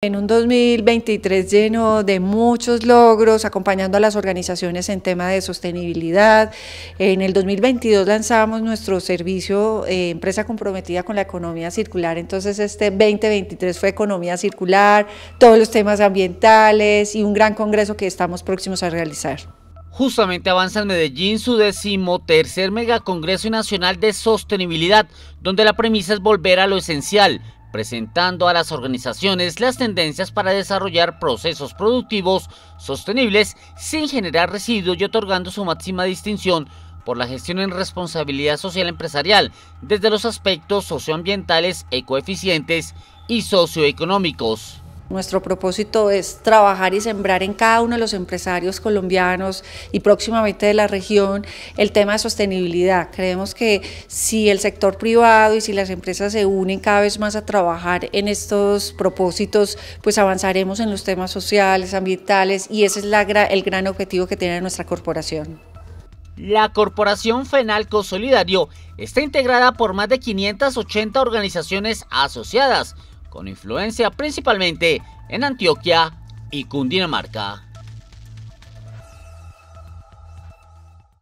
En un 2023 lleno de muchos logros, acompañando a las organizaciones en tema de sostenibilidad. En el 2022 lanzamos nuestro servicio eh, Empresa Comprometida con la Economía Circular. Entonces este 2023 fue Economía Circular, todos los temas ambientales y un gran congreso que estamos próximos a realizar. Justamente avanza en Medellín su decimotercer megacongreso nacional de sostenibilidad, donde la premisa es volver a lo esencial, presentando a las organizaciones las tendencias para desarrollar procesos productivos sostenibles sin generar residuos y otorgando su máxima distinción por la gestión en responsabilidad social empresarial desde los aspectos socioambientales, ecoeficientes y socioeconómicos. Nuestro propósito es trabajar y sembrar en cada uno de los empresarios colombianos y próximamente de la región el tema de sostenibilidad. Creemos que si el sector privado y si las empresas se unen cada vez más a trabajar en estos propósitos, pues avanzaremos en los temas sociales, ambientales y ese es la, el gran objetivo que tiene nuestra corporación. La Corporación Fenalco Solidario está integrada por más de 580 organizaciones asociadas, con influencia principalmente en Antioquia y Cundinamarca.